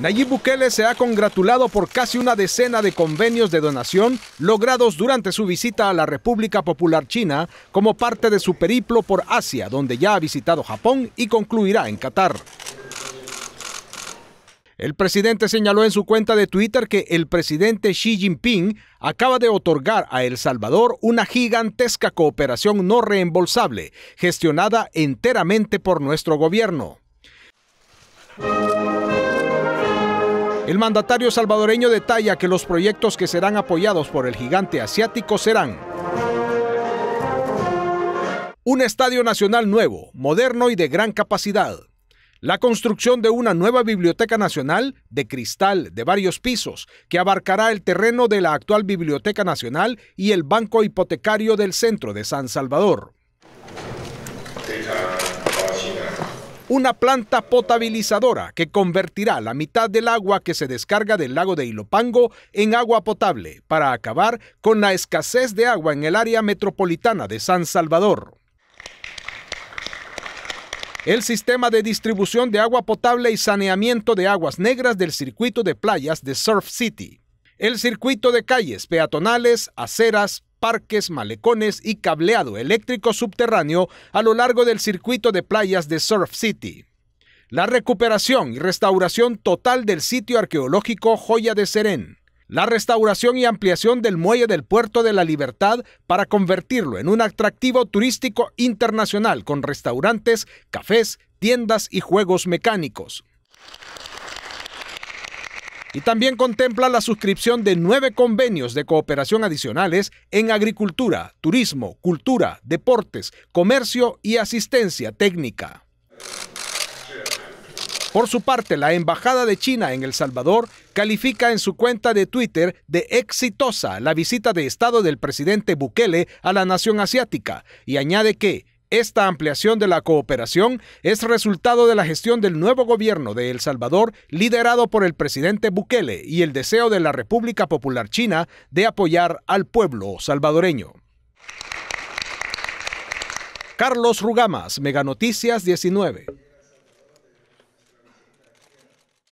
Nayib Bukele se ha congratulado por casi una decena de convenios de donación logrados durante su visita a la República Popular China como parte de su periplo por Asia, donde ya ha visitado Japón y concluirá en Qatar. El presidente señaló en su cuenta de Twitter que el presidente Xi Jinping acaba de otorgar a El Salvador una gigantesca cooperación no reembolsable, gestionada enteramente por nuestro gobierno. El mandatario salvadoreño detalla que los proyectos que serán apoyados por el gigante asiático serán un estadio nacional nuevo, moderno y de gran capacidad, la construcción de una nueva biblioteca nacional de cristal de varios pisos que abarcará el terreno de la actual Biblioteca Nacional y el Banco Hipotecario del Centro de San Salvador una planta potabilizadora que convertirá la mitad del agua que se descarga del lago de Ilopango en agua potable para acabar con la escasez de agua en el área metropolitana de San Salvador. El sistema de distribución de agua potable y saneamiento de aguas negras del circuito de playas de Surf City. El circuito de calles peatonales, aceras, parques, malecones y cableado eléctrico subterráneo a lo largo del circuito de playas de Surf City. La recuperación y restauración total del sitio arqueológico Joya de Serén. La restauración y ampliación del muelle del Puerto de la Libertad para convertirlo en un atractivo turístico internacional con restaurantes, cafés, tiendas y juegos mecánicos y también contempla la suscripción de nueve convenios de cooperación adicionales en agricultura, turismo, cultura, deportes, comercio y asistencia técnica. Por su parte, la Embajada de China en El Salvador califica en su cuenta de Twitter de exitosa la visita de Estado del presidente Bukele a la nación asiática y añade que esta ampliación de la cooperación es resultado de la gestión del nuevo gobierno de El Salvador, liderado por el presidente Bukele, y el deseo de la República Popular China de apoyar al pueblo salvadoreño. Carlos Rugamas, Meganoticias 19.